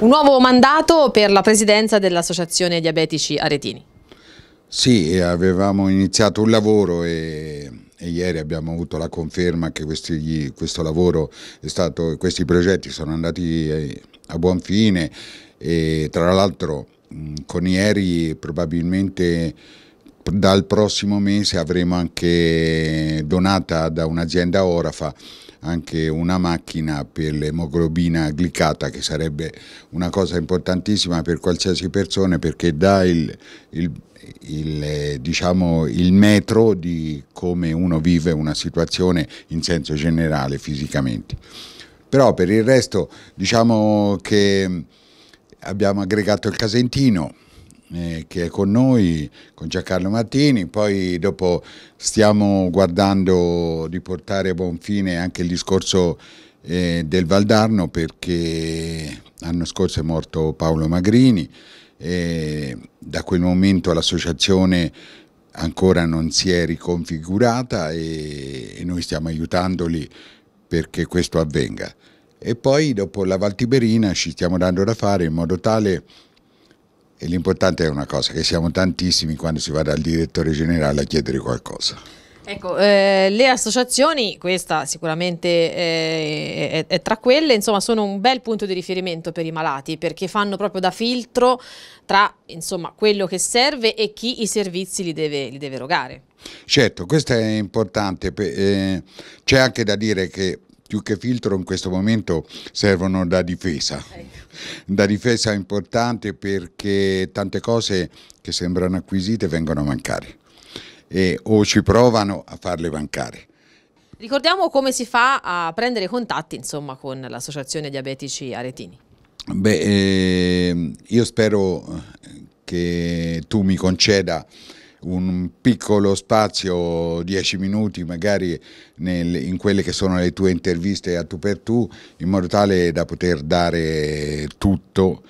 Un nuovo mandato per la presidenza dell'Associazione Diabetici Aretini. Sì, avevamo iniziato un lavoro e e ieri abbiamo avuto la conferma che questi, questo lavoro è stato, questi progetti sono andati eh, a buon fine e tra l'altro mm, con ieri probabilmente dal prossimo mese avremo anche donata da un'azienda orafa anche una macchina per l'emoglobina glicata che sarebbe una cosa importantissima per qualsiasi persona perché dà il, il il, eh, diciamo, il, metro di come uno vive una situazione in senso generale fisicamente. Però per il resto diciamo che mm, abbiamo aggregato il Casentino, eh, che è con noi, con Giancarlo Martini, poi dopo stiamo guardando di portare a buon fine anche il discorso eh, del Valdarno perché l'anno scorso è morto Paolo Magrini e da quel momento l'associazione ancora non si è riconfigurata e, e noi stiamo aiutandoli perché questo avvenga. E poi dopo la Valtiberina ci stiamo dando da fare in modo tale l'importante è una cosa, che siamo tantissimi quando si va dal direttore generale a chiedere qualcosa. Ecco, eh, le associazioni, questa sicuramente eh, è, è, tra quelle, insomma sono un bel punto di riferimento per i malati perché fanno proprio da filtro tra insomma, quello che serve e chi i servizi li deve, li deve erogare. Certo, questo è importante, eh, c'è anche da dire che più che filtro in questo momento servono da difesa, da difesa importante perché tante cose che sembrano acquisite vengono a mancare e, o ci provano a farle mancare. Ricordiamo come si fa a prendere contatti insomma, con l'Associazione Diabetici Aretini. Beh, eh, io spero che tu mi conceda un piccolo spazio, 10 minuti magari nel, in quelle che sono le tue interviste a tu per tu, in modo tale da poter dare tutto,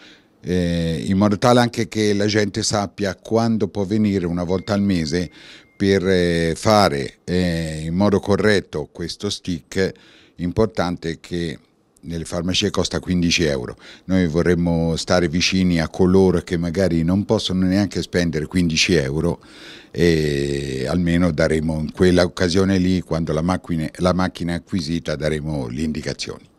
eh, in modo tale anche che la gente sappia quando può venire una volta al mese per eh, fare eh, in modo corretto questo stick importante che nelle farmacie costa 15 euro, noi vorremmo stare vicini a coloro che magari non possono neanche spendere 15 euro e almeno daremo in quell'occasione lì, quando la macchina, la macchina è acquisita, daremo le indicazioni.